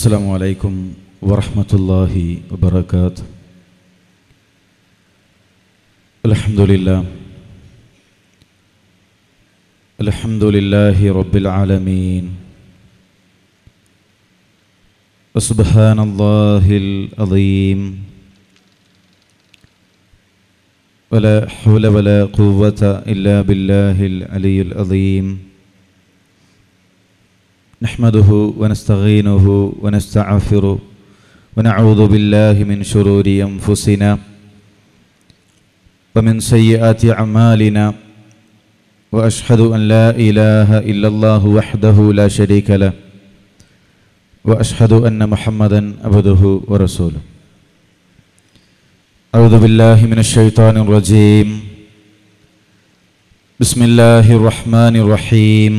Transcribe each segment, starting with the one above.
السلام عليكم ورحمة الله وبركاته الحمد لله الحمد لله رب العالمين سبحان الله العظيم ولا حول ولا قوة إلا بالله العلي العظيم نحمده ونستغينه ونستعفره ونعوذ بالله من شرور أنفسنا ومن سيئات أعمالنا وأشهد أن لا إله إلا الله وحده لا شريك له وأشهد أن محمدا عبده ورسوله أعوذ بالله من الشيطان الرجيم بسم الله الرحمن الرحيم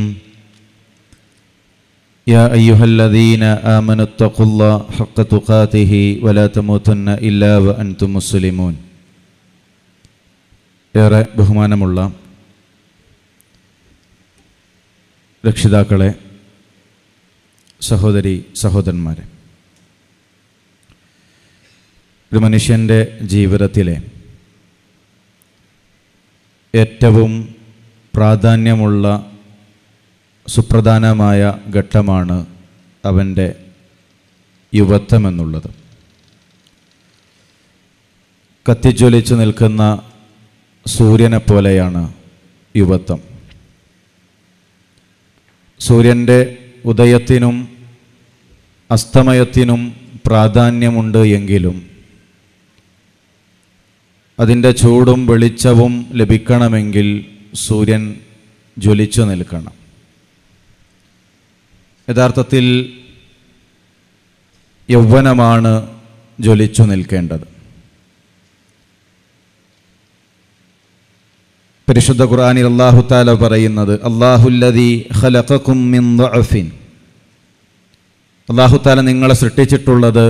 يا أيها الذين آمنوا اتقوا الله حق تقاته ولا تموتن إلا وأنتم مسلمون ഏറെ ബഹുമാനമുള്ള രക്ഷിതാക്കളെ സഹോദരി സഹോദരന്മാരെ ഒരു മനുഷ്യൻ്റെ ജീവിതത്തിലെ ഏറ്റവും പ്രാധാന്യമുള്ള സുപ്രധാനമായ ഘട്ടമാണ് അവൻ്റെ യുവത്വമെന്നുള്ളത് കത്തിജ്വലിച്ചു നിൽക്കുന്ന സൂര്യനെ പോലെയാണ് യുവത്വം സൂര്യൻ്റെ ഉദയത്തിനും അസ്തമയത്തിനും പ്രാധാന്യമുണ്ട് എങ്കിലും അതിൻ്റെ ചൂടും വെളിച്ചവും ലഭിക്കണമെങ്കിൽ സൂര്യൻ ജ്വലിച്ചു നിൽക്കണം യഥാർത്ഥത്തിൽ യൗവനമാണ് ജ്വലിച്ചു നിൽക്കേണ്ടത് പരിശുദ്ധ അള്ളാഹു താല പറയുന്നത് അള്ളാഹുല്ലതി ഖലഖക്കും അള്ളാഹു താല നിങ്ങളെ സൃഷ്ടിച്ചിട്ടുള്ളത്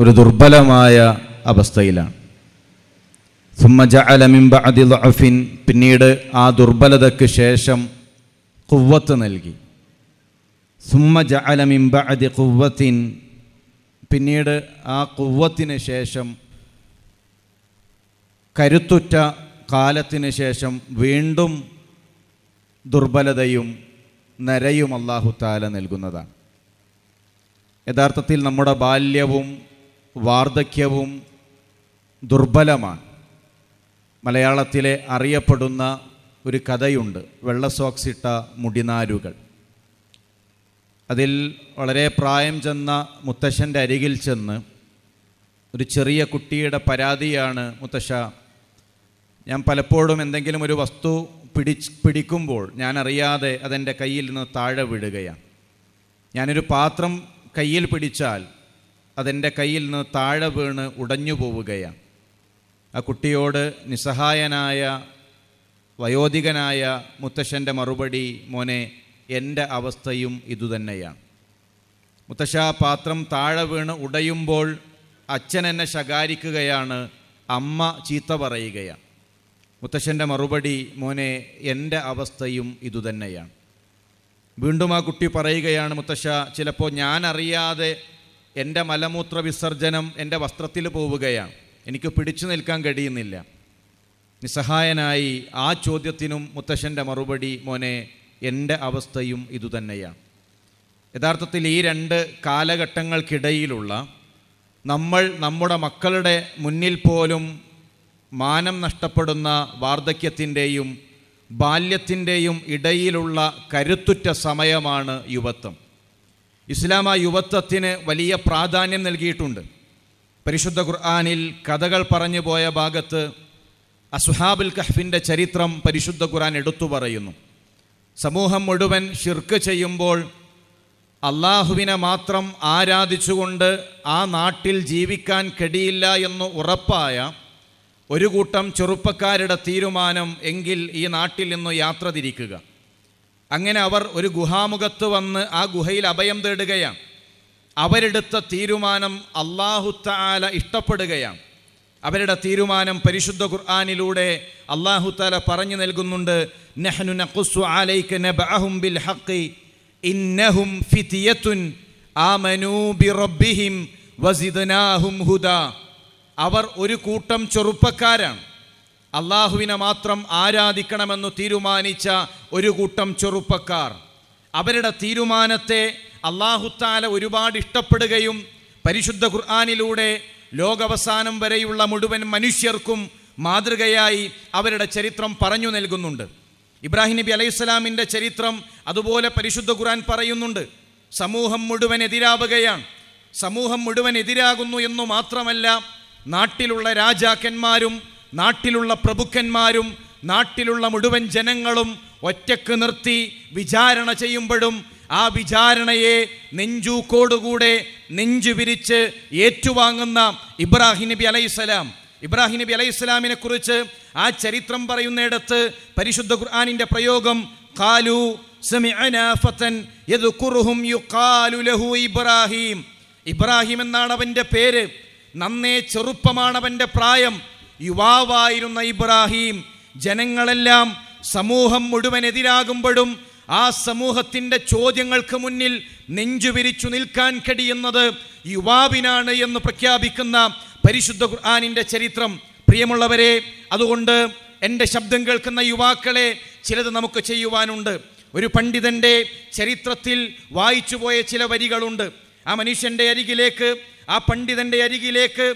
ഒരു ദുർബലമായ അവസ്ഥയിലാണ് സുമ്മജ അലമിംബ അതി അഫിൻ പിന്നീട് ആ ദുർബലതയ്ക്ക് ശേഷം കുവ്വത്ത് നൽകി സുമ്മ ജഅലമിംബഅദി കുവത്തിൻ പിന്നീട് ആ കുവത്തിന് ശേഷം കരുത്തുറ്റ കാലത്തിന് ശേഷം വീണ്ടും ദുർബലതയും നരയും അള്ളാഹു താല നൽകുന്നതാണ് യഥാർത്ഥത്തിൽ നമ്മുടെ ബാല്യവും വാർദ്ധക്യവും ദുർബലമാണ് മലയാളത്തിലെ അറിയപ്പെടുന്ന ഒരു കഥയുണ്ട് വെള്ള സോക്സിട്ട മുടിനാരുകൾ അതിൽ വളരെ പ്രായം ചെന്ന മുത്തശ്ശൻ്റെ അരികിൽ ചെന്ന് ഒരു ചെറിയ കുട്ടിയുടെ പരാതിയാണ് മുത്തശ്ശ ഞാൻ പലപ്പോഴും എന്തെങ്കിലും ഒരു വസ്തു പിടിച്ച് പിടിക്കുമ്പോൾ ഞാനറിയാതെ അതെൻ്റെ കയ്യിൽ നിന്ന് താഴെ വിടുകയാണ് ഞാനൊരു പാത്രം കയ്യിൽ പിടിച്ചാൽ അതെൻ്റെ കയ്യിൽ നിന്ന് താഴെ വീണ് ഉടഞ്ഞു പോവുകയാണ് ആ കുട്ടിയോട് നിസ്സഹായനായ വയോധികനായ മുത്തശ്ശൻ്റെ മറുപടി മോനെ എൻ്റെ അവസ്ഥയും ഇതുതന്നെയാണ് മുത്തശ്ശ പാത്രം താഴെ വീണ് ഉടയുമ്പോൾ അച്ഛൻ എന്നെ ശകാരിക്കുകയാണ് അമ്മ ചീത്ത പറയുകയാണ് മുത്തശ്ശൻ്റെ മറുപടി മോനെ എൻ്റെ അവസ്ഥയും ഇതുതന്നെയാണ് വീണ്ടും ആ കുട്ടി പറയുകയാണ് മുത്തശ്ശ ചിലപ്പോൾ ഞാൻ അറിയാതെ എൻ്റെ മലമൂത്ര വിസർജനം എൻ്റെ വസ്ത്രത്തിൽ പോവുകയാണ് എനിക്ക് പിടിച്ചു നിൽക്കാൻ കഴിയുന്നില്ല നിസ്സഹായനായി ആ ചോദ്യത്തിനും മുത്തശ്ശൻ്റെ മറുപടി മോനെ എൻ്റെ അവസ്ഥയും ഇതുതന്നെയാണ് യഥാർത്ഥത്തിൽ ഈ രണ്ട് കാലഘട്ടങ്ങൾക്കിടയിലുള്ള നമ്മൾ നമ്മുടെ മക്കളുടെ മുന്നിൽ പോലും മാനം നഷ്ടപ്പെടുന്ന വാർദ്ധക്യത്തിൻ്റെയും ബാല്യത്തിൻ്റെയും ഇടയിലുള്ള കരുത്തുറ്റ സമയമാണ് യുവത്വം ഇസ്ലാം ആ യുവത്വത്തിന് വലിയ പ്രാധാന്യം നൽകിയിട്ടുണ്ട് പരിശുദ്ധ ഖുർആാനിൽ കഥകൾ പറഞ്ഞു പോയ ഭാഗത്ത് അസുഹാബുൽ കഹ്ഫിൻ്റെ ചരിത്രം പരിശുദ്ധ ഖുർആൻ എടുത്തു പറയുന്നു സമൂഹം മുഴുവൻ ഷിർക്ക് ചെയ്യുമ്പോൾ അള്ളാഹുവിനെ മാത്രം ആരാധിച്ചുകൊണ്ട് ആ നാട്ടിൽ ജീവിക്കാൻ കഴിയില്ല എന്ന് ഉറപ്പായ ഒരു കൂട്ടം ചെറുപ്പക്കാരുടെ തീരുമാനം എങ്കിൽ ഈ നാട്ടിൽ നിന്ന് യാത്ര തിരിക്കുക അങ്ങനെ അവർ ഒരു ഗുഹാമുഖത്ത് വന്ന് ആ ഗുഹയിൽ അഭയം തേടുകയാണ് അവരെടുത്ത തീരുമാനം അള്ളാഹുത്താല ഇഷ്ടപ്പെടുകയാണ് അവരുടെ തീരുമാനം പരിശുദ്ധ ഖുർആാനിലൂടെ അള്ളാഹു താല പറഞ്ഞു നൽകുന്നുണ്ട് നഹ്നു നഖുസു ആലൈക നബഅഹും ബിൽ ഹഖി ഇന്നഹും ഫിതിയത്തുൻ ബി റബ്ബിഹിം വസിദ്നാഹും ഹുദ അവർ ഒരു കൂട്ടം ചെറുപ്പക്കാരാണ് അള്ളാഹുവിനെ മാത്രം ആരാധിക്കണമെന്ന് തീരുമാനിച്ച ഒരു കൂട്ടം ചെറുപ്പക്കാർ അവരുടെ തീരുമാനത്തെ അള്ളാഹുത്താല ഒരുപാട് ഇഷ്ടപ്പെടുകയും പരിശുദ്ധ ഖുർആാനിലൂടെ ലോകവസാനം വരെയുള്ള മുഴുവൻ മനുഷ്യർക്കും മാതൃകയായി അവരുടെ ചരിത്രം പറഞ്ഞു നൽകുന്നുണ്ട് ഇബ്രാഹിം നബി അലൈഹിസ്സലാമിൻ്റെ ചരിത്രം അതുപോലെ പരിശുദ്ധ ഖുർആൻ പറയുന്നുണ്ട് സമൂഹം മുഴുവൻ എതിരാവുകയാണ് സമൂഹം മുഴുവൻ എതിരാകുന്നു എന്നു മാത്രമല്ല നാട്ടിലുള്ള രാജാക്കന്മാരും നാട്ടിലുള്ള പ്രഭുക്കന്മാരും നാട്ടിലുള്ള മുഴുവൻ ജനങ്ങളും ഒറ്റക്ക് നിർത്തി വിചാരണ ചെയ്യുമ്പോഴും ആ വിചാരണയെ നെഞ്ചൂക്കോടുകൂടെ നെഞ്ചു വിരിച്ച് ഏറ്റുവാങ്ങുന്ന ഇബ്രാഹിം നബി അലൈഹിസ്സലാം ഇബ്രാഹിം നബി അലൈഹി കുറിച്ച് ആ ചരിത്രം പറയുന്നിടത്ത് പരിശുദ്ധ ഖുർആാനിൻ്റെ പ്രയോഗം കാലു ഇബ്രാഹിം ഇബ്രാഹിം എന്നാണ് അവൻ്റെ പേര് നന്നേ ചെറുപ്പമാണ് അവൻ്റെ പ്രായം യുവാവായിരുന്ന ഇബ്രാഹിം ജനങ്ങളെല്ലാം സമൂഹം മുഴുവൻ എതിരാകുമ്പോഴും ആ സമൂഹത്തിൻ്റെ ചോദ്യങ്ങൾക്ക് മുന്നിൽ നെഞ്ചുവിരിച്ചു നിൽക്കാൻ കഴിയുന്നത് യുവാവിനാണ് എന്ന് പ്രഖ്യാപിക്കുന്ന പരിശുദ്ധ ഖുർആാനിൻ്റെ ചരിത്രം പ്രിയമുള്ളവരെ അതുകൊണ്ട് എൻ്റെ ശബ്ദം കേൾക്കുന്ന യുവാക്കളെ ചിലത് നമുക്ക് ചെയ്യുവാനുണ്ട് ഒരു പണ്ഡിതൻ്റെ ചരിത്രത്തിൽ വായിച്ചുപോയ ചില വരികളുണ്ട് ആ മനുഷ്യൻ്റെ അരികിലേക്ക് ആ പണ്ഡിതൻ്റെ അരികിലേക്ക്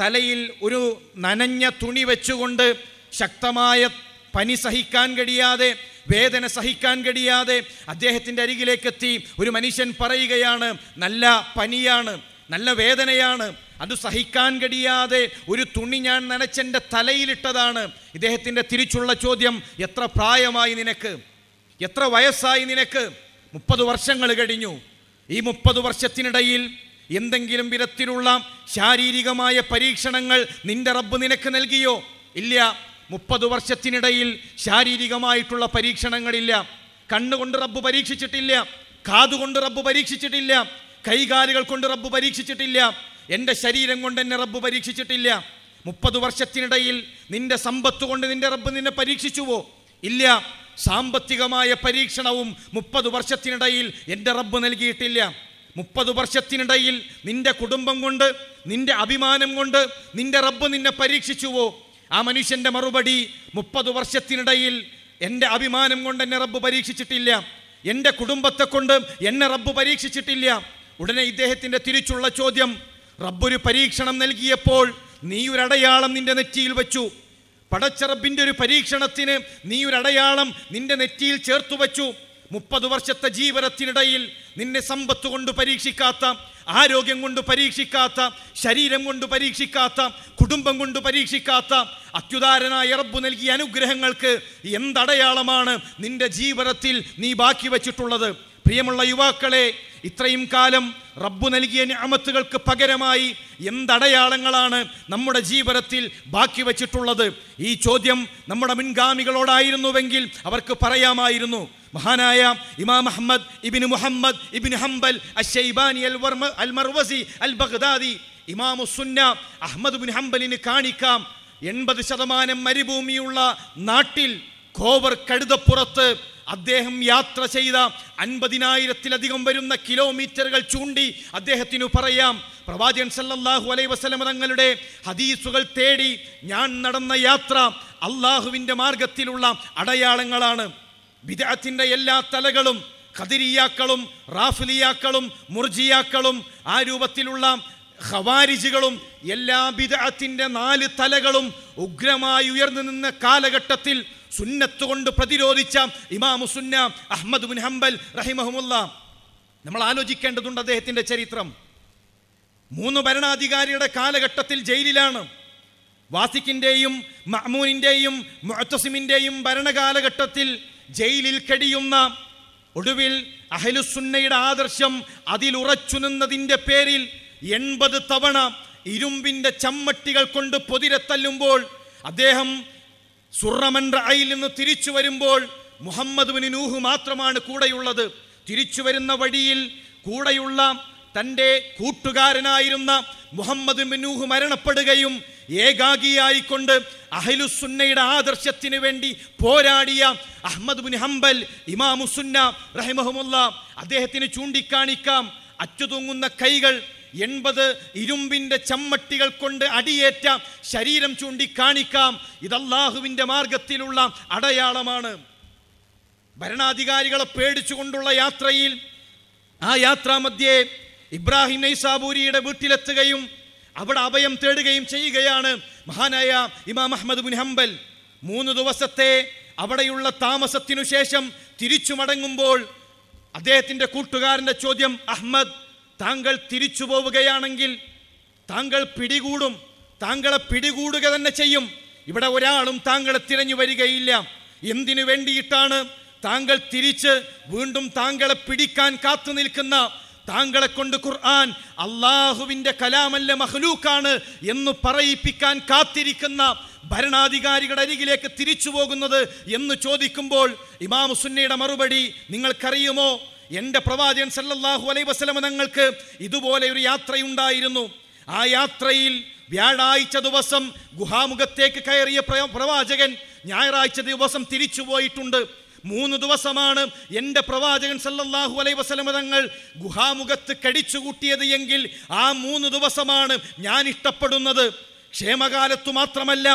തലയിൽ ഒരു നനഞ്ഞ തുണി വെച്ചുകൊണ്ട് ശക്തമായ പനി സഹിക്കാൻ കഴിയാതെ വേദന സഹിക്കാൻ കഴിയാതെ അദ്ദേഹത്തിൻ്റെ അരികിലേക്കെത്തി ഒരു മനുഷ്യൻ പറയുകയാണ് നല്ല പനിയാണ് നല്ല വേദനയാണ് അത് സഹിക്കാൻ കഴിയാതെ ഒരു തുണി ഞാൻ നനച്ചെൻ്റെ തലയിലിട്ടതാണ് ഇദ്ദേഹത്തിൻ്റെ തിരിച്ചുള്ള ചോദ്യം എത്ര പ്രായമായി നിനക്ക് എത്ര വയസ്സായി നിനക്ക് മുപ്പത് വർഷങ്ങൾ കഴിഞ്ഞു ഈ മുപ്പത് വർഷത്തിനിടയിൽ എന്തെങ്കിലും വിധത്തിലുള്ള ശാരീരികമായ പരീക്ഷണങ്ങൾ നിന്റെ റബ്ബ് നിനക്ക് നൽകിയോ ഇല്ല മുപ്പത് വർഷത്തിനിടയിൽ ശാരീരികമായിട്ടുള്ള പരീക്ഷണങ്ങളില്ല കണ്ണുകൊണ്ട് റബ്ബ് പരീക്ഷിച്ചിട്ടില്ല കാതുകൊണ്ട് റബ്ബ് പരീക്ഷിച്ചിട്ടില്ല കൈകാലുകൾ കൊണ്ട് റബ്ബ് പരീക്ഷിച്ചിട്ടില്ല എൻ്റെ ശരീരം കൊണ്ട് എന്നെ റബ്ബ് പരീക്ഷിച്ചിട്ടില്ല മുപ്പത് വർഷത്തിനിടയിൽ നിന്റെ സമ്പത്ത് കൊണ്ട് നിന്റെ റബ്ബ് നിന്നെ പരീക്ഷിച്ചുവോ ഇല്ല സാമ്പത്തികമായ പരീക്ഷണവും മുപ്പത് വർഷത്തിനിടയിൽ എൻ്റെ റബ്ബ് നൽകിയിട്ടില്ല മുപ്പത് വർഷത്തിനിടയിൽ നിന്റെ കുടുംബം കൊണ്ട് നിന്റെ അഭിമാനം കൊണ്ട് നിന്റെ റബ്ബ് നിന്നെ പരീക്ഷിച്ചുവോ ആ മനുഷ്യൻ്റെ മറുപടി മുപ്പത് വർഷത്തിനിടയിൽ എൻ്റെ അഭിമാനം കൊണ്ട് എന്നെ റബ്ബ് പരീക്ഷിച്ചിട്ടില്ല എൻ്റെ കുടുംബത്തെ കൊണ്ട് എന്നെ റബ്ബ് പരീക്ഷിച്ചിട്ടില്ല ഉടനെ ഇദ്ദേഹത്തിൻ്റെ തിരിച്ചുള്ള ചോദ്യം റബ്ബൊരു പരീക്ഷണം നൽകിയപ്പോൾ നീ ഒരു അടയാളം നിന്റെ നെറ്റിയിൽ വെച്ചു പടച്ച റബ്ബിൻ്റെ ഒരു പരീക്ഷണത്തിന് നീ ഒരു അടയാളം നിന്റെ നെറ്റിയിൽ ചേർത്തു വച്ചു മുപ്പത് വർഷത്തെ ജീവനത്തിനിടയിൽ നിന്നെ സമ്പത്ത് കൊണ്ട് പരീക്ഷിക്കാത്ത ആരോഗ്യം കൊണ്ട് പരീക്ഷിക്കാത്ത ശരീരം കൊണ്ട് പരീക്ഷിക്കാത്ത കുടുംബം കൊണ്ട് പരീക്ഷിക്കാത്ത അത്യുദാരനായ ഇറബ്ബു നൽകിയ അനുഗ്രഹങ്ങൾക്ക് എന്തടയാളമാണ് നിന്റെ ജീവിതത്തിൽ നീ ബാക്കി വച്ചിട്ടുള്ളത് പ്രിയമുള്ള യുവാക്കളെ ഇത്രയും കാലം റബ്ബു നൽകിയ ഞാമത്തുകൾക്ക് പകരമായി എന്തടയാളങ്ങളാണ് നമ്മുടെ ജീവിതത്തിൽ ബാക്കി വച്ചിട്ടുള്ളത് ഈ ചോദ്യം നമ്മുടെ മുൻഗാമികളോടായിരുന്നുവെങ്കിൽ അവർക്ക് പറയാമായിരുന്നു മഹാനായ ഇമാം അഹമ്മദ് ഇബിൻ മുഹമ്മദ് ഇബിൻ ഹംബൽ അഷൈബാനി അൽ വർമ അൽ മർവസി അൽ ബഗ്ദാദി ഇമാമു സുന്ന അഹമ്മദ് ബിൻ ഹംബലിന് കാണിക്കാം എൺപത് ശതമാനം മരുഭൂമിയുള്ള നാട്ടിൽ കോവർ കഴുതപ്പുറത്ത് അദ്ദേഹം യാത്ര ചെയ്ത അൻപതിനായിരത്തിലധികം വരുന്ന കിലോമീറ്ററുകൾ ചൂണ്ടി അദ്ദേഹത്തിനു പറയാം പ്രവാചകൻ സല്ലല്ലാഹു അലൈ വസലമ തങ്ങളുടെ ഹദീസുകൾ തേടി ഞാൻ നടന്ന യാത്ര അള്ളാഹുവിൻ്റെ മാർഗത്തിലുള്ള അടയാളങ്ങളാണ് വിദാത്തിൻ്റെ എല്ലാ തലകളും ഖദിരിയാക്കളും റാഫിലിയാക്കളും മുർജിയാക്കളും ആ രൂപത്തിലുള്ള ഹവാരിജികളും എല്ലാ വിദാത്തിൻ്റെ നാല് തലകളും ഉഗ്രമായി ഉയർന്നു നിന്ന കാലഘട്ടത്തിൽ സുന്നത്ത് കൊണ്ട് പ്രതിരോധിച്ച ഇമാമു സുന്ന അഹമ്മദ് ബിൻ ഹംബൽ റഹിമഹമുല്ല നമ്മൾ ആലോചിക്കേണ്ടതുണ്ട് അദ്ദേഹത്തിൻ്റെ ചരിത്രം മൂന്ന് ഭരണാധികാരിയുടെ കാലഘട്ടത്തിൽ ജയിലിലാണ് വാസിക്കിൻ്റെയും മഹ്മൂനിൻ്റെയും മൊഹത്തസിമിൻ്റെയും ഭരണകാലഘട്ടത്തിൽ ജയിലിൽ കഴിയുന്ന ഒടുവിൽ അഹലുസുന്നയുടെ ആദർശം അതിലുറച്ചു നിന്നതിൻ്റെ പേരിൽ എൺപത് തവണ ഇരുമ്പിൻ്റെ ചമ്മട്ടികൾ കൊണ്ട് പൊതിരെ തല്ലുമ്പോൾ അദ്ദേഹം സുറമൻ റായിൽ നിന്ന് തിരിച്ചു വരുമ്പോൾ മുഹമ്മദ് ബിൻ നൂഹ് മാത്രമാണ് കൂടെയുള്ളത് തിരിച്ചു വരുന്ന വഴിയിൽ കൂടെയുള്ള തൻ്റെ കൂട്ടുകാരനായിരുന്ന മുഹമ്മദ് മിനൂഹ് മരണപ്പെടുകയും ഏകാഗിയായിക്കൊണ്ട് അഹിലുസുന്നയുടെ ആദർശത്തിന് വേണ്ടി പോരാടിയ അഹമ്മദ് ബിൻ ഹംബൽ ഇമാമുസുന്ന റഹിമഹമുല്ല അദ്ദേഹത്തിന് ചൂണ്ടിക്കാണിക്കാം അച്ചുതൂങ്ങുന്ന കൈകൾ എൺപത് ഇരുമ്പിൻ്റെ ചമ്മട്ടികൾ കൊണ്ട് അടിയേറ്റ ശരീരം ചൂണ്ടിക്കാണിക്കാം ഇതല്ലാഹുവിൻ്റെ മാർഗത്തിലുള്ള അടയാളമാണ് ഭരണാധികാരികളെ പേടിച്ചുകൊണ്ടുള്ള യാത്രയിൽ ആ യാത്രാമധ്യേ ഇബ്രാഹിം നൈസാബൂരിയുടെ വീട്ടിലെത്തുകയും അവിടെ അഭയം തേടുകയും ചെയ്യുകയാണ് മഹാനായ ഇമാം അഹമ്മദ് ബിൻ ഹംബൽ മൂന്ന് ദിവസത്തെ അവിടെയുള്ള താമസത്തിനു ശേഷം തിരിച്ചു മടങ്ങുമ്പോൾ അദ്ദേഹത്തിൻ്റെ കൂട്ടുകാരൻ്റെ ചോദ്യം അഹമ്മദ് താങ്കൾ തിരിച്ചു പോവുകയാണെങ്കിൽ താങ്കൾ പിടികൂടും താങ്കളെ പിടികൂടുക തന്നെ ചെയ്യും ഇവിടെ ഒരാളും താങ്കളെ തിരഞ്ഞു വരികയില്ല എന്തിനു വേണ്ടിയിട്ടാണ് താങ്കൾ തിരിച്ച് വീണ്ടും താങ്കളെ പിടിക്കാൻ കാത്തു നിൽക്കുന്ന താങ്കളെ കൊണ്ട് ഖുർആൻ അള്ളാഹുവിൻ്റെ കലാമല്ല മഹ്ലൂക്കാണ് എന്ന് പറയിപ്പിക്കാൻ കാത്തിരിക്കുന്ന ഭരണാധികാരികളുടെ അരികിലേക്ക് തിരിച്ചു പോകുന്നത് എന്ന് ചോദിക്കുമ്പോൾ ഇമാം സുന്നയുടെ മറുപടി നിങ്ങൾക്കറിയുമോ എൻ്റെ പ്രവാചകൻ സല്ലല്ലാഹു അലൈ വസ്ലമ തങ്ങൾക്ക് ഇതുപോലെ ഒരു യാത്രയുണ്ടായിരുന്നു ആ യാത്രയിൽ വ്യാഴാഴ്ച ദിവസം ഗുഹാമുഖത്തേക്ക് കയറിയ പ്രവാചകൻ ഞായറാഴ്ച ദിവസം തിരിച്ചു പോയിട്ടുണ്ട് മൂന്ന് ദിവസമാണ് എൻ്റെ പ്രവാചകൻ സല്ലല്ലാഹു അലൈ വസലമ തങ്ങൾ ഗുഹാമുഖത്ത് കടിച്ചു കൂട്ടിയത് എങ്കിൽ ആ മൂന്ന് ദിവസമാണ് ഞാൻ ഇഷ്ടപ്പെടുന്നത് ക്ഷേമകാലത്തു മാത്രമല്ല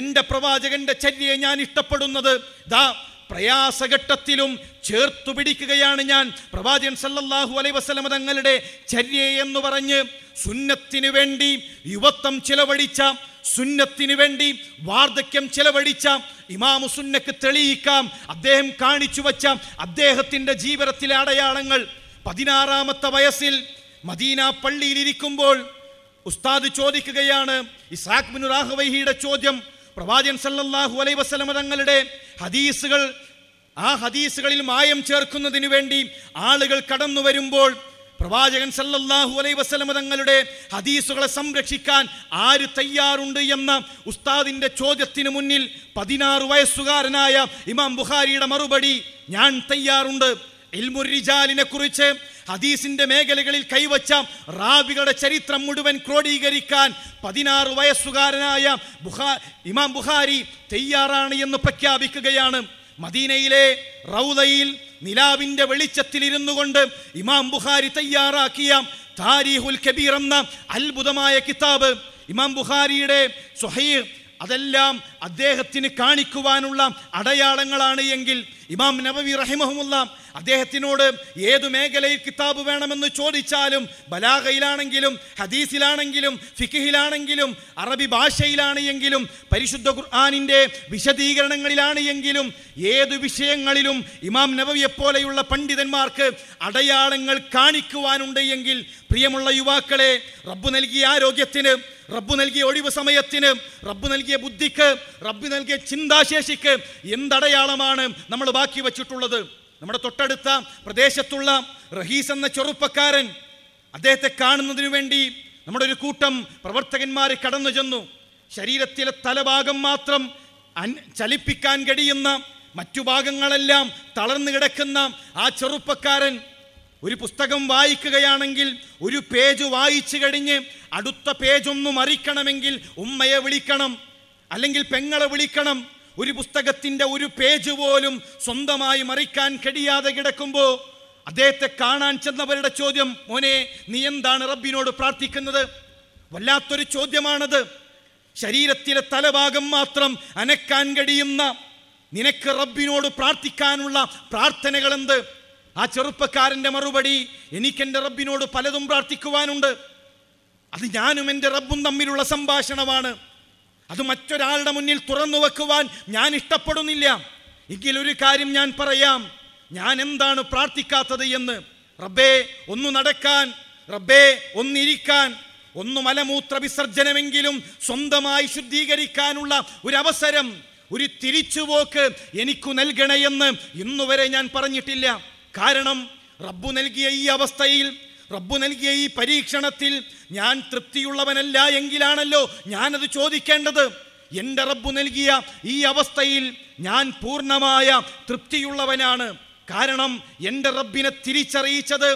എൻ്റെ പ്രവാചകന്റെ ചര്യയെ ഞാൻ ഇഷ്ടപ്പെടുന്നത് ദാ പ്രയാസഘട്ടത്തിലും ചേർത്തു പിടിക്കുകയാണ് ഞാൻ പ്രവാചകൻ സല്ലല്ലാഹു അലൈ വസലമ തങ്ങളുടെ ചര്യ എന്ന് പറഞ്ഞ് സുന്നത്തിനു വേണ്ടി യുവത്വം ചിലവഴിച്ച സുന്നത്തിന് വേണ്ടി വാർദ്ധക്യം ചെലവഴിച്ച ഇമാമു സുന്നക്ക് തെളിയിക്കാം അദ്ദേഹം കാണിച്ചു വച്ച അദ്ദേഹത്തിൻ്റെ ജീവിതത്തിലെ അടയാളങ്ങൾ പതിനാറാമത്തെ വയസ്സിൽ മദീന പള്ളിയിലിരിക്കുമ്പോൾ ഉസ്താദ് ചോദിക്കുകയാണ് ഇസാഖ് ബിൻ റാഹ്വൈഹിയുടെ ചോദ്യം പ്രവാചൻ സല്ലല്ലാഹു അലൈ വസലമ തങ്ങളുടെ ഹദീസുകൾ ആ ഹദീസുകളിൽ മായം ചേർക്കുന്നതിന് വേണ്ടി ആളുകൾ കടന്നു വരുമ്പോൾ പ്രവാചകൻ സല്ലല്ലാഹു അലൈ വസ്ലമ തങ്ങളുടെ ഹദീസുകളെ സംരക്ഷിക്കാൻ ആര് തയ്യാറുണ്ട് എന്ന ഉസ്താദിൻ്റെ ചോദ്യത്തിന് മുന്നിൽ പതിനാറ് വയസ്സുകാരനായ ഇമാം ബുഹാരിയുടെ മറുപടി ഞാൻ തയ്യാറുണ്ട് ഇൽമുറിജാലിനെ കുറിച്ച് ഹദീസിന്റെ മേഖലകളിൽ കൈവച്ച റാബികളുടെ ചരിത്രം മുഴുവൻ ക്രോഡീകരിക്കാൻ പതിനാറ് വയസ്സുകാരനായ ബുഹാ ഇമാം ബുഹാരി തയ്യാറാണ് എന്ന് പ്രഖ്യാപിക്കുകയാണ് മദീനയിലെ റൗദയിൽ നിലാവിൻ്റെ വെളിച്ചത്തിലിരുന്നു കൊണ്ട് ഇമാം ബുഖാരി തയ്യാറാക്കിയ താരിഹുൽ കബീർ എന്ന അത്ഭുതമായ കിതാബ് ഇമാം ബുഖാരിയുടെ സുഹൈർ അതെല്ലാം അദ്ദേഹത്തിന് കാണിക്കുവാനുള്ള അടയാളങ്ങളാണ് എങ്കിൽ ഇമാം നബവി റഹിമഹുമുല്ലാം അദ്ദേഹത്തിനോട് ഏതു മേഖലയിൽ കിതാബ് വേണമെന്ന് ചോദിച്ചാലും ബലാഗയിലാണെങ്കിലും ഹദീസിലാണെങ്കിലും ഫിഖിഹിലാണെങ്കിലും അറബി ഭാഷയിലാണ് എങ്കിലും പരിശുദ്ധ ഖുർആാനിൻ്റെ വിശദീകരണങ്ങളിലാണ് എങ്കിലും ഏതു വിഷയങ്ങളിലും ഇമാം പോലെയുള്ള പണ്ഡിതന്മാർക്ക് അടയാളങ്ങൾ കാണിക്കുവാനുണ്ട് എങ്കിൽ പ്രിയമുള്ള യുവാക്കളെ റബ്ബു നൽകിയ ആരോഗ്യത്തിന് റബ്ബ് നൽകിയ ഒഴിവ് സമയത്തിന് റബ്ബ് നൽകിയ ബുദ്ധിക്ക് റബ്ബ് നൽകിയ ചിന്താശേഷിക്ക് എന്തടയാളമാണ് നമ്മൾ ബാക്കി വച്ചിട്ടുള്ളത് നമ്മുടെ തൊട്ടടുത്ത പ്രദേശത്തുള്ള റഹീസ് എന്ന ചെറുപ്പക്കാരൻ അദ്ദേഹത്തെ കാണുന്നതിനു വേണ്ടി നമ്മുടെ ഒരു കൂട്ടം പ്രവർത്തകന്മാർ കടന്നു ചെന്നു ശരീരത്തിലെ തലഭാഗം മാത്രം ചലിപ്പിക്കാൻ കഴിയുന്ന മറ്റു ഭാഗങ്ങളെല്ലാം തളർന്നു കിടക്കുന്ന ആ ചെറുപ്പക്കാരൻ ഒരു പുസ്തകം വായിക്കുകയാണെങ്കിൽ ഒരു പേജ് വായിച്ചു കഴിഞ്ഞ് അടുത്ത പേജൊന്നും മറിക്കണമെങ്കിൽ ഉമ്മയെ വിളിക്കണം അല്ലെങ്കിൽ പെങ്ങളെ വിളിക്കണം ഒരു പുസ്തകത്തിൻ്റെ ഒരു പേജ് പോലും സ്വന്തമായി മറിക്കാൻ കഴിയാതെ കിടക്കുമ്പോൾ അദ്ദേഹത്തെ കാണാൻ ചെന്നവരുടെ ചോദ്യം മോനെ നീ എന്താണ് റബ്ബിനോട് പ്രാർത്ഥിക്കുന്നത് വല്ലാത്തൊരു ചോദ്യമാണത് ശരീരത്തിലെ തലഭാഗം മാത്രം അനക്കാൻ കഴിയുന്ന നിനക്ക് റബ്ബിനോട് പ്രാർത്ഥിക്കാനുള്ള എന്ത് ആ ചെറുപ്പക്കാരൻ്റെ മറുപടി എനിക്കെൻ്റെ റബ്ബിനോട് പലതും പ്രാർത്ഥിക്കുവാനുണ്ട് അത് ഞാനും എൻ്റെ റബ്ബും തമ്മിലുള്ള സംഭാഷണമാണ് അത് മറ്റൊരാളുടെ മുന്നിൽ തുറന്നു വെക്കുവാൻ ഞാൻ ഇഷ്ടപ്പെടുന്നില്ല എങ്കിലൊരു കാര്യം ഞാൻ പറയാം ഞാൻ എന്താണ് പ്രാർത്ഥിക്കാത്തത് എന്ന് റബ്ബേ ഒന്ന് നടക്കാൻ റബ്ബേ ഒന്നിരിക്കാൻ ഒന്ന് മലമൂത്ര വിസർജനമെങ്കിലും സ്വന്തമായി ശുദ്ധീകരിക്കാനുള്ള ഒരു അവസരം ഒരു തിരിച്ചുപോക്ക് എനിക്കു നൽകണേ എന്ന് ഇന്നുവരെ ഞാൻ പറഞ്ഞിട്ടില്ല കാരണം റബ്ബു നൽകിയ ഈ അവസ്ഥയിൽ റബ്ബു നൽകിയ ഈ പരീക്ഷണത്തിൽ ഞാൻ തൃപ്തിയുള്ളവനല്ല എങ്കിലാണല്ലോ ഞാനത് ചോദിക്കേണ്ടത് എൻ്റെ റബ്ബു നൽകിയ ഈ അവസ്ഥയിൽ ഞാൻ പൂർണ്ണമായ തൃപ്തിയുള്ളവനാണ് കാരണം എൻ്റെ റബ്ബിനെ തിരിച്ചറിയിച്ചത്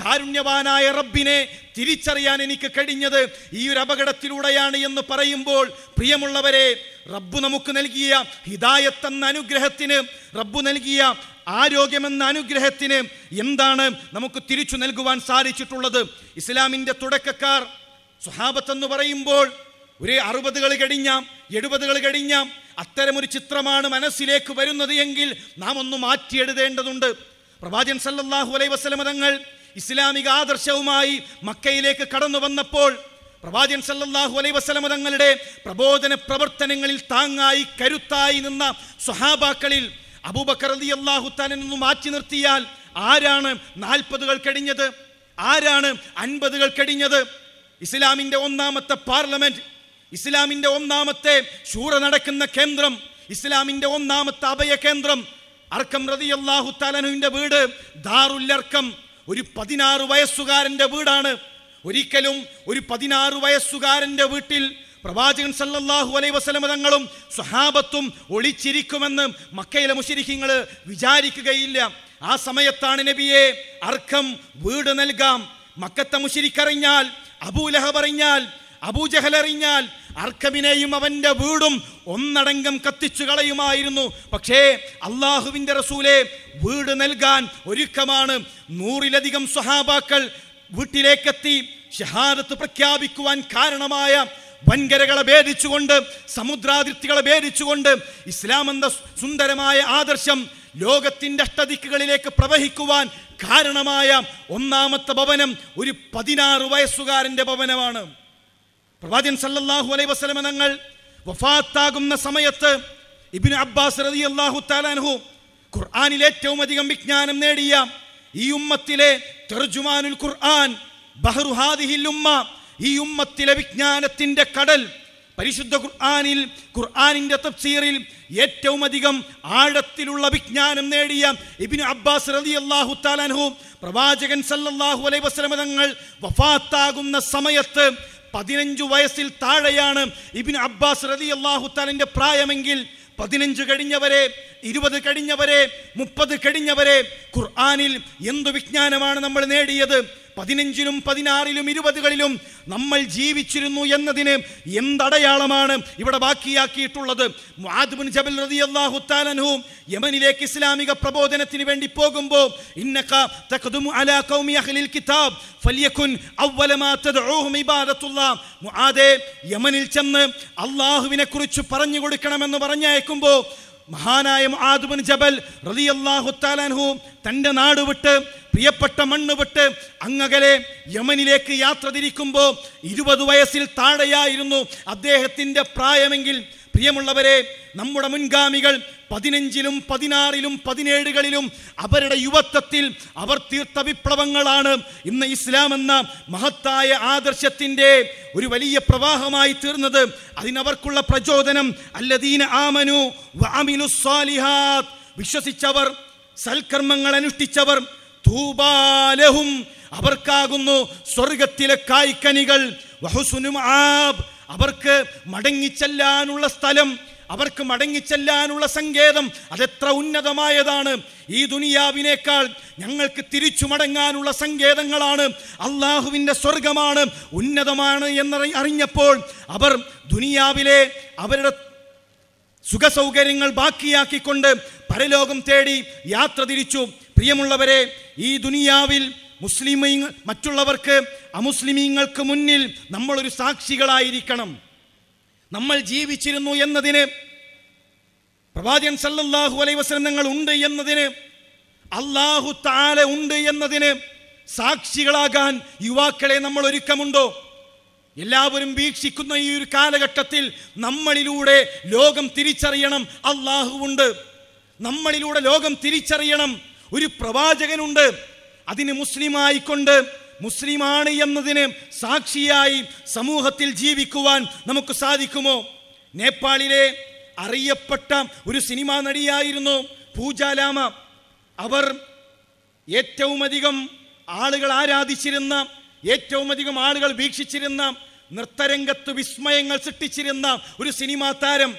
കാരുണ്യവാനായ റബ്ബിനെ തിരിച്ചറിയാൻ എനിക്ക് കഴിഞ്ഞത് ഈ ഒരു അപകടത്തിലൂടെയാണ് എന്ന് പറയുമ്പോൾ പ്രിയമുള്ളവരെ റബ്ബു നമുക്ക് നൽകിയ ഹിദായത്ത് എന്ന അനുഗ്രഹത്തിന് റബ്ബു നൽകിയ ആരോഗ്യമെന്ന അനുഗ്രഹത്തിന് എന്താണ് നമുക്ക് തിരിച്ചു നൽകുവാൻ സാധിച്ചിട്ടുള്ളത് ഇസ്ലാമിൻ്റെ തുടക്കക്കാർ സുഹാബത്ത് എന്ന് പറയുമ്പോൾ ഒരു അറുപതുകൾ കഴിഞ്ഞാം എഴുപതുകൾ കഴിഞ്ഞാം അത്തരമൊരു ചിത്രമാണ് മനസ്സിലേക്ക് വരുന്നത് എങ്കിൽ നാം ഒന്ന് മാറ്റിയെഴുതേണ്ടതുണ്ട് പ്രവാചൻ സല്ലാഹു അലൈ വസ്ലമ തങ്ങൾ ഇസ്ലാമിക ആദർശവുമായി മക്കയിലേക്ക് കടന്നു വന്നപ്പോൾ പ്രവാചകൻ സല്ലല്ലാഹു അലൈഹി വസല്ലമ തങ്ങളുടെ പ്രബോധന പ്രവർത്തനങ്ങളിൽ താങ്ങായി കരുത്തായി നിന്ന സ്വഹാബാക്കളിൽ അബൂബക്കർ അലി അള്ളാഹു നിന്ന് മാറ്റി നിർത്തിയാൽ ആരാണ് നാൽപ്പതുകൾ കഴിഞ്ഞത് ആരാണ് അൻപതുകൾ കഴിഞ്ഞത് ഇസ്ലാമിൻ്റെ ഒന്നാമത്തെ പാർലമെൻറ്റ് ഇസ്ലാമിൻ്റെ ഒന്നാമത്തെ ശൂറ നടക്കുന്ന കേന്ദ്രം ഇസ്ലാമിൻ്റെ ഒന്നാമത്തെ അഭയ കേന്ദ്രം അർക്കം റതിയല്ലാഹു താലനുവിൻ്റെ വീട് ദാറുല്ലർക്കം ഒരു പതിനാറ് വയസ്സുകാരൻ്റെ വീടാണ് ഒരിക്കലും ഒരു പതിനാറ് വയസ്സുകാരൻ്റെ വീട്ടിൽ പ്രവാചകൻ സല്ലല്ലാഹു അലൈ വസലമ തങ്ങളും സ്വഹാബത്തും ഒളിച്ചിരിക്കുമെന്ന് മക്കയിലെ മുശരിഹിങ്ങൾ വിചാരിക്കുകയില്ല ആ സമയത്താണ് നബിയെ അർക്കം വീട് നൽകാം മക്കത്തെ മുശിരിക്കറിഞ്ഞാൽ അബൂലഹബറിഞ്ഞാൽ അബൂജഹലറിഞ്ഞാൽ അർക്കമിനെയും അവൻ്റെ വീടും ഒന്നടങ്കം കത്തിച്ചു കളയുമായിരുന്നു പക്ഷേ അള്ളാഹുവിൻ്റെ റസൂലെ വീട് നൽകാൻ ഒരുക്കമാണ് നൂറിലധികം സ്വഹാബാക്കൾ വീട്ടിലേക്കെത്തി ഷഹാദത്ത് പ്രഖ്യാപിക്കുവാൻ കാരണമായ വൻകരകളെ ഭേദിച്ചുകൊണ്ട് സമുദ്രാതിർത്തികളെ ഭേദിച്ചുകൊണ്ട് ഇസ്ലാം എന്ന സുന്ദരമായ ആദർശം ലോകത്തിൻ്റെ അഷ്ടദിക്കുകളിലേക്ക് പ്രവഹിക്കുവാൻ കാരണമായ ഒന്നാമത്തെ ഭവനം ഒരു പതിനാറ് വയസ്സുകാരൻ്റെ ഭവനമാണ് പ്രവാചകൻ സല്ലല്ലാഹു അലൈഹി വസല്ലമ തങ്ങൾ വഫാത്താകുന്ന സമയത്ത് ഇബ്നു അബ്ബാസ് അള്ളാഹു താലാൻഹു ഖുർആനിൽ ഏറ്റവും അധികം വിജ്ഞാനം നേടിയ ഈ ഉമ്മത്തിലെ തെർജുമാനുൽ ഖുർആൻ ബഹ്റു ഹാദിഹിൽ ഉമ്മ ഈ ഉമ്മത്തിലെ വിജ്ഞാനത്തിന്റെ കടൽ പരിശുദ്ധ ഖുർആനിൽ ഖുർആനിന്റെ തഫ്സീറിൽ ഏറ്റവും അധികം ആഴത്തിലുള്ള വിജ്ഞാനം നേടിയ ഇബിൻ അബ്ബാസ് റതി അള്ളാഹു താലാൻഹു പ്രവാചകൻ സല്ലല്ലാഹു അലൈഹി വസല്ലമ തങ്ങൾ വഫാത്താകുന്ന സമയത്ത് പതിനഞ്ച് വയസ്സിൽ താഴെയാണ് ഇബിൻ അബ്ബാസ് റതി അള്ളാഹു പ്രായമെങ്കിൽ പതിനഞ്ച് കഴിഞ്ഞവരെ ഇരുപത് കഴിഞ്ഞവരെ മുപ്പത് കഴിഞ്ഞവരെ ഖുർആാനിൽ എന്തു വിജ്ഞാനമാണ് നമ്മൾ നേടിയത് പതിനഞ്ചിലും പതിനാറിലും ഇരുപതുകളിലും നമ്മൾ ജീവിച്ചിരുന്നു എന്നതിന് എന്തടയാളമാണ് ഇവിടെ ബാക്കിയാക്കിയിട്ടുള്ളത് ജബൽ റളിയല്ലാഹു യമനിലേക്ക് ഇസ്ലാമിക പ്രബോധനത്തിന് വേണ്ടി പോകുമ്പോൾ ഇന്നക തഖദുമു അലാ അഹ്ലിൽ കിതാബ് മുആദേ യമനിൽ ചെന്ന് കുറിച്ച് പറഞ്ഞു കൊടുക്കണമെന്ന് പറഞ്ഞയക്കുമ്പോൾ മഹാനായ ആദുബിൻ ജബൽ റലിയല്ലാഹു അൻഹു തൻ്റെ നാട് വിട്ട് പ്രിയപ്പെട്ട മണ്ണ് വിട്ട് അങ്ങകലെ യമനിലേക്ക് യാത്ര തിരിക്കുമ്പോൾ ഇരുപത് വയസ്സിൽ താഴെയായിരുന്നു അദ്ദേഹത്തിൻ്റെ പ്രായമെങ്കിൽ പ്രിയമുള്ളവരെ നമ്മുടെ മുൻഗാമികൾ പതിനഞ്ചിലും പതിനാറിലും പതിനേഴുകളിലും അവരുടെ യുവത്വത്തിൽ അവർ തീർത്ത വിപ്ലവങ്ങളാണ് ഇന്ന് ഇസ്ലാം എന്ന മഹത്തായ ആദർശത്തിൻ്റെ ഒരു വലിയ പ്രവാഹമായി തീർന്നത് അതിനവർക്കുള്ള പ്രചോദനം അല്ലദീന ആമനു വാമിനു സ്വാലിഹാത്ത് വിശ്വസിച്ചവർ സൽക്കർമ്മങ്ങൾ അനുഷ്ഠിച്ചവർ ധൂപാലഹും അവർക്കാകുന്നു സ്വർഗത്തിലെ കായ്ക്കനികൾ വഹുസുനും ആബ് അവർക്ക് മടങ്ങിച്ചെല്ലാനുള്ള സ്ഥലം അവർക്ക് മടങ്ങിച്ചെല്ലാനുള്ള സങ്കേതം അതെത്ര ഉന്നതമായതാണ് ഈ ദുനിയാവിനേക്കാൾ ഞങ്ങൾക്ക് തിരിച്ചു മടങ്ങാനുള്ള സങ്കേതങ്ങളാണ് അള്ളാഹുവിൻ്റെ സ്വർഗമാണ് ഉന്നതമാണ് എന്നറി അറിഞ്ഞപ്പോൾ അവർ ദുനിയാവിലെ അവരുടെ സുഖസൗകര്യങ്ങൾ ബാക്കിയാക്കിക്കൊണ്ട് പരലോകം തേടി യാത്ര തിരിച്ചു പ്രിയമുള്ളവരെ ഈ ദുനിയാവിൽ മുസ്ലിം മറ്റുള്ളവർക്ക് അമുസ്ലിമീങ്ങൾക്ക് മുന്നിൽ നമ്മളൊരു സാക്ഷികളായിരിക്കണം നമ്മൾ ജീവിച്ചിരുന്നു എന്നതിന് പ്രവാചകൻ സല്ലല്ലാഹു അലൈ വസ്ലം ഉണ്ട് എന്നതിന് അള്ളാഹു താല ഉണ്ട് എന്നതിന് സാക്ഷികളാകാൻ യുവാക്കളെ നമ്മൾ ഒരുക്കമുണ്ടോ എല്ലാവരും വീക്ഷിക്കുന്ന ഈ ഒരു കാലഘട്ടത്തിൽ നമ്മളിലൂടെ ലോകം തിരിച്ചറിയണം ഉണ്ട് നമ്മളിലൂടെ ലോകം തിരിച്ചറിയണം ഒരു പ്രവാചകനുണ്ട് അതിന് മുസ്ലിമായിക്കൊണ്ട് മുസ്ലിമാണ് എന്നതിന് സാക്ഷിയായി സമൂഹത്തിൽ ജീവിക്കുവാൻ നമുക്ക് സാധിക്കുമോ നേപ്പാളിലെ അറിയപ്പെട്ട ഒരു സിനിമാ നടിയായിരുന്നു പൂജാലാമ അവർ ഏറ്റവും അധികം ആളുകൾ ആരാധിച്ചിരുന്ന ഏറ്റവും അധികം ആളുകൾ വീക്ഷിച്ചിരുന്ന നൃത്തരംഗത്ത് വിസ്മയങ്ങൾ സൃഷ്ടിച്ചിരുന്ന ഒരു സിനിമാ താരം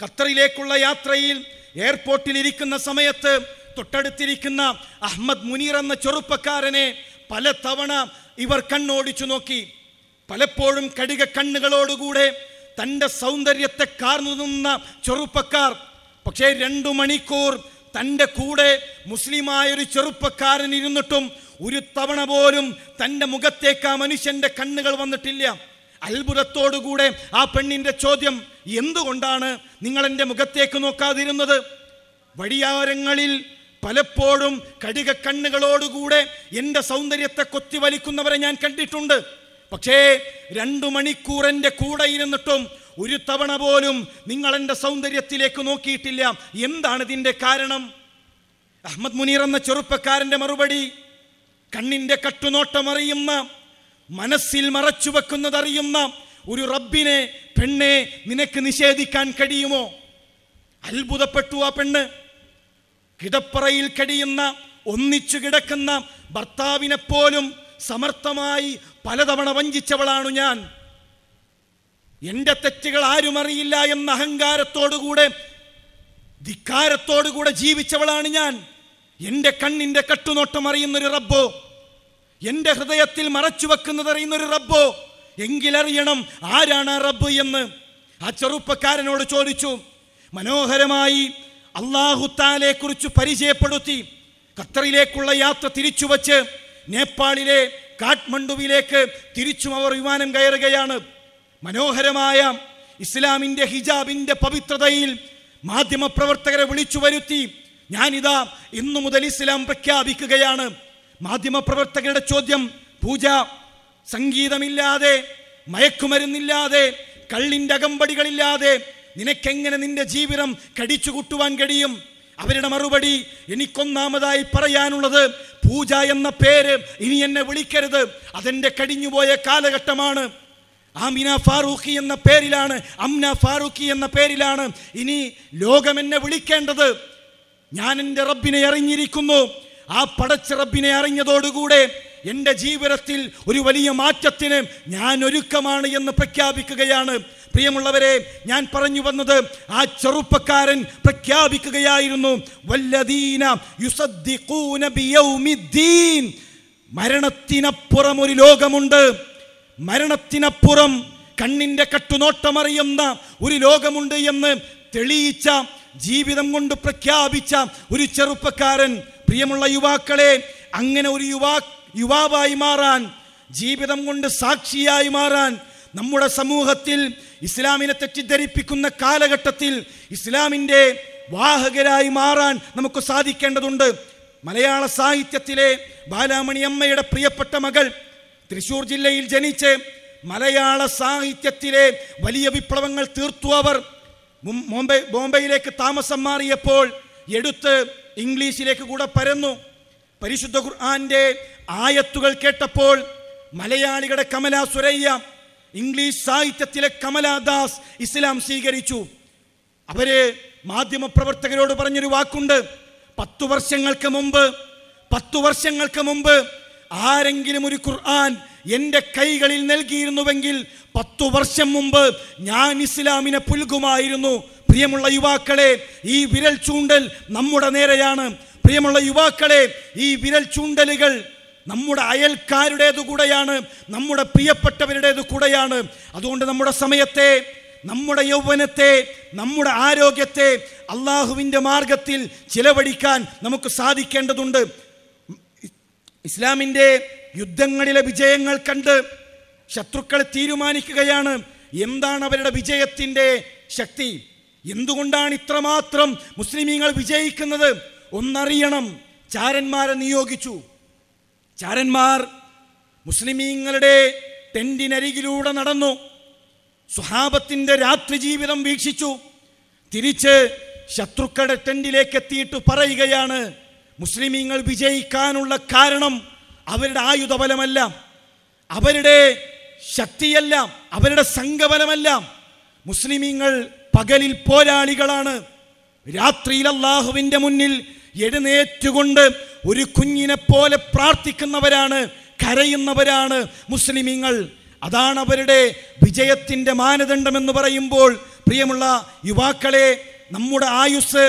ഖത്തറിലേക്കുള്ള യാത്രയിൽ എയർപോർട്ടിൽ ഇരിക്കുന്ന സമയത്ത് തൊട്ടടുത്തിരിക്കുന്ന അഹമ്മദ് മുനീർ എന്ന ചെറുപ്പക്കാരനെ പല തവണ ഇവർ കണ്ണോടിച്ചു നോക്കി പലപ്പോഴും കടിക കണ്ണുകളോടുകൂടെ തൻ്റെ സൗന്ദര്യത്തെ കാർന്നു നിന്ന ചെറുപ്പക്കാർ പക്ഷേ രണ്ടു മണിക്കൂർ തൻ്റെ കൂടെ മുസ്ലിമായ ഒരു ചെറുപ്പക്കാരൻ ഇരുന്നിട്ടും ഒരു തവണ പോലും തൻ്റെ മുഖത്തേക്ക് ആ മനുഷ്യൻ്റെ കണ്ണുകൾ വന്നിട്ടില്ല അത്ഭുതത്തോടുകൂടെ ആ പെണ്ണിൻ്റെ ചോദ്യം എന്തുകൊണ്ടാണ് നിങ്ങൾ മുഖത്തേക്ക് നോക്കാതിരുന്നത് വഴിയാരങ്ങളിൽ പലപ്പോഴും കടിക കണ്ണുകളോടുകൂടെ എൻ്റെ സൗന്ദര്യത്തെ കൊത്തിവലിക്കുന്നവരെ ഞാൻ കണ്ടിട്ടുണ്ട് പക്ഷേ രണ്ടു മണിക്കൂർ എൻ്റെ കൂടെ ഇരുന്നിട്ടും ഒരു തവണ പോലും നിങ്ങൾ എൻ്റെ സൗന്ദര്യത്തിലേക്ക് നോക്കിയിട്ടില്ല എന്താണ് ഇതിൻ്റെ കാരണം അഹമ്മദ് മുനീർ എന്ന ചെറുപ്പക്കാരൻ്റെ മറുപടി കണ്ണിൻ്റെ അറിയുന്ന മനസ്സിൽ മറച്ചു വെക്കുന്നതറിയുന്ന ഒരു റബ്ബിനെ പെണ്ണെ നിനക്ക് നിഷേധിക്കാൻ കഴിയുമോ അത്ഭുതപ്പെട്ടു ആ പെണ്ണ് കിടപ്പറയിൽ കഴിയുന്ന ഒന്നിച്ചു കിടക്കുന്ന ഭർത്താവിനെ പോലും സമർത്ഥമായി പലതവണ വഞ്ചിച്ചവളാണ് ഞാൻ എൻ്റെ തെറ്റുകൾ ആരും അറിയില്ല എന്ന അഹങ്കാരത്തോടുകൂടെ ധിക്കാരത്തോടുകൂടെ ജീവിച്ചവളാണ് ഞാൻ എൻ്റെ കണ്ണിൻ്റെ കട്ടുനോട്ടം അറിയുന്നൊരു റബ്ബോ എൻ്റെ ഹൃദയത്തിൽ മറച്ചു വെക്കുന്നത് അറിയുന്നൊരു റബ്ബോ എങ്കിലറിയണം ആരാണ് ആ റബ്ബ് എന്ന് ആ ചെറുപ്പക്കാരനോട് ചോദിച്ചു മനോഹരമായി അള്ളാഹുത്താലെ കുറിച്ച് പരിചയപ്പെടുത്തി ഖത്തറിലേക്കുള്ള യാത്ര തിരിച്ചു വച്ച് നേപ്പാളിലെ കാഠ്മണ്ഡുവിലേക്ക് തിരിച്ചും അവർ വിമാനം കയറുകയാണ് മനോഹരമായ ഇസ്ലാമിൻ്റെ ഹിജാബിൻ്റെ പവിത്രതയിൽ മാധ്യമപ്രവർത്തകരെ വിളിച്ചു വരുത്തി ഞാനിതാ ഇന്നു മുതൽ ഇസ്ലാം പ്രഖ്യാപിക്കുകയാണ് മാധ്യമപ്രവർത്തകരുടെ ചോദ്യം പൂജ സംഗീതമില്ലാതെ മയക്കുമരുന്നില്ലാതെ കള്ളിൻ്റെ അകമ്പടികളില്ലാതെ നിനക്കെങ്ങനെ നിന്റെ ജീവിതം കടിച്ചു കൂട്ടുവാൻ കഴിയും അവരുടെ മറുപടി എനിക്കൊന്നാമതായി പറയാനുള്ളത് പൂജ എന്ന പേര് ഇനി എന്നെ വിളിക്കരുത് അതെൻ്റെ കടിഞ്ഞുപോയ കാലഘട്ടമാണ് ആമിന ഫാറൂഖി എന്ന പേരിലാണ് അമ്ന ഫാറൂഖി എന്ന പേരിലാണ് ഇനി ലോകം എന്നെ വിളിക്കേണ്ടത് ഞാൻ എൻ്റെ റബ്ബിനെ അറിഞ്ഞിരിക്കുന്നു ആ പടച്ച റബ്ബിനെ അറിഞ്ഞതോടുകൂടെ എൻ്റെ ജീവിതത്തിൽ ഒരു വലിയ മാറ്റത്തിന് ഞാൻ ഒരുക്കമാണ് എന്ന് പ്രഖ്യാപിക്കുകയാണ് പ്രിയമുള്ളവരെ ഞാൻ പറഞ്ഞു വന്നത് ആ ചെറുപ്പക്കാരൻ പ്രഖ്യാപിക്കുകയായിരുന്നു വല്ലദീന യുസദ്ദിഖൂന മരണത്തിനപ്പുറം ഒരു ലോകമുണ്ട് മരണത്തിനപ്പുറം കണ്ണിൻ്റെ കട്ടുനോട്ടമറിയുന്ന ഒരു ലോകമുണ്ട് എന്ന് തെളിയിച്ച ജീവിതം കൊണ്ട് പ്രഖ്യാപിച്ച ഒരു ചെറുപ്പക്കാരൻ പ്രിയമുള്ള യുവാക്കളെ അങ്ങനെ ഒരു യുവാക്കൾ യുവാവായി മാറാൻ ജീവിതം കൊണ്ട് സാക്ഷിയായി മാറാൻ നമ്മുടെ സമൂഹത്തിൽ ഇസ്ലാമിനെ തെറ്റിദ്ധരിപ്പിക്കുന്ന കാലഘട്ടത്തിൽ ഇസ്ലാമിൻ്റെ വാഹകരായി മാറാൻ നമുക്ക് സാധിക്കേണ്ടതുണ്ട് മലയാള സാഹിത്യത്തിലെ ബാലാമണി അമ്മയുടെ പ്രിയപ്പെട്ട മകൾ തൃശൂർ ജില്ലയിൽ ജനിച്ച് മലയാള സാഹിത്യത്തിലെ വലിയ വിപ്ലവങ്ങൾ തീർത്തു അവർ മുംബൈ ബോംബെയിലേക്ക് താമസം മാറിയപ്പോൾ എടുത്ത് ഇംഗ്ലീഷിലേക്ക് കൂടെ പരന്നു പരിശുദ്ധ ഖുർആാൻ്റെ ആയത്തുകൾ കേട്ടപ്പോൾ മലയാളികളുടെ കമല സുരയ്യ ഇംഗ്ലീഷ് സാഹിത്യത്തിലെ കമലാദാസ് ഇസ്ലാം സ്വീകരിച്ചു അവര് മാധ്യമപ്രവർത്തകരോട് പറഞ്ഞൊരു വാക്കുണ്ട് പത്തു വർഷങ്ങൾക്ക് മുമ്പ് പത്തു വർഷങ്ങൾക്ക് മുമ്പ് ആരെങ്കിലും ഒരു ഖുർആൻ എൻ്റെ കൈകളിൽ നൽകിയിരുന്നുവെങ്കിൽ പത്തു വർഷം മുമ്പ് ഞാൻ ഇസ്ലാമിനെ പുൽകുമായിരുന്നു പ്രിയമുള്ള യുവാക്കളെ ഈ വിരൽ ചൂണ്ടൽ നമ്മുടെ നേരെയാണ് പ്രിയമുള്ള യുവാക്കളെ ഈ വിരൽ ചൂണ്ടലുകൾ നമ്മുടെ അയൽക്കാരുടേത് കൂടെയാണ് നമ്മുടെ പ്രിയപ്പെട്ടവരുടേത് കൂടെയാണ് അതുകൊണ്ട് നമ്മുടെ സമയത്തെ നമ്മുടെ യൗവനത്തെ നമ്മുടെ ആരോഗ്യത്തെ അള്ളാഹുവിൻ്റെ മാർഗത്തിൽ ചിലവഴിക്കാൻ നമുക്ക് സാധിക്കേണ്ടതുണ്ട് ഇസ്ലാമിൻ്റെ യുദ്ധങ്ങളിലെ വിജയങ്ങൾ കണ്ട് ശത്രുക്കൾ തീരുമാനിക്കുകയാണ് എന്താണ് അവരുടെ വിജയത്തിൻ്റെ ശക്തി എന്തുകൊണ്ടാണ് ഇത്രമാത്രം മുസ്ലിമീങ്ങൾ വിജയിക്കുന്നത് ഒന്നറിയണം ചാരന്മാരെ നിയോഗിച്ചു ചാരന്മാർ മുസ്ലിമീങ്ങളുടെ ടെൻറ്റിനരികിലൂടെ നടന്നു സുഹാബത്തിൻ്റെ രാത്രി ജീവിതം വീക്ഷിച്ചു തിരിച്ച് ശത്രുക്കളുടെ ടെൻറ്റിലേക്ക് എത്തിയിട്ട് പറയുകയാണ് മുസ്ലിമീങ്ങൾ വിജയിക്കാനുള്ള കാരണം അവരുടെ ആയുധബലമല്ല അവരുടെ ശക്തിയല്ല അവരുടെ സംഘബലമല്ല മുസ്ലിമീങ്ങൾ പകലിൽ പോരാളികളാണ് രാത്രിയിൽ അള്ളാഹുവിൻ്റെ മുന്നിൽ എഴുന്നേറ്റുകൊണ്ട് ഒരു കുഞ്ഞിനെ പോലെ പ്രാർത്ഥിക്കുന്നവരാണ് കരയുന്നവരാണ് മുസ്ലിമീങ്ങൾ അതാണ് അവരുടെ വിജയത്തിൻ്റെ മാനദണ്ഡം എന്ന് പറയുമ്പോൾ പ്രിയമുള്ള യുവാക്കളെ നമ്മുടെ ആയുസ്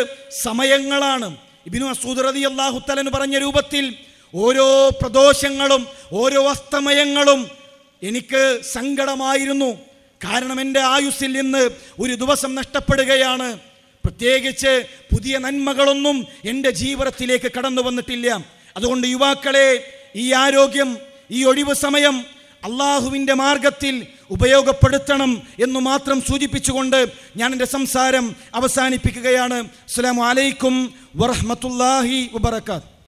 സമയങ്ങളാണ് ഇബിനു അസൂദ് റതി അള്ളാഹുത്തലൻ പറഞ്ഞ രൂപത്തിൽ ഓരോ പ്രദോഷങ്ങളും ഓരോ അസ്തമയങ്ങളും എനിക്ക് സങ്കടമായിരുന്നു കാരണം എൻ്റെ ആയുസ്സിൽ നിന്ന് ഒരു ദിവസം നഷ്ടപ്പെടുകയാണ് പ്രത്യേകിച്ച് പുതിയ നന്മകളൊന്നും എൻ്റെ ജീവിതത്തിലേക്ക് കടന്നു വന്നിട്ടില്ല അതുകൊണ്ട് യുവാക്കളെ ഈ ആരോഗ്യം ഈ ഒഴിവ് സമയം അള്ളാഹുവിൻ്റെ മാർഗത്തിൽ ഉപയോഗപ്പെടുത്തണം എന്ന് മാത്രം സൂചിപ്പിച്ചുകൊണ്ട് ഞാൻ എൻ്റെ സംസാരം അവസാനിപ്പിക്കുകയാണ് അസ്സാം വലൈക്കും വറഹമത്തല്ലാഹി വബർക്കാത്ത്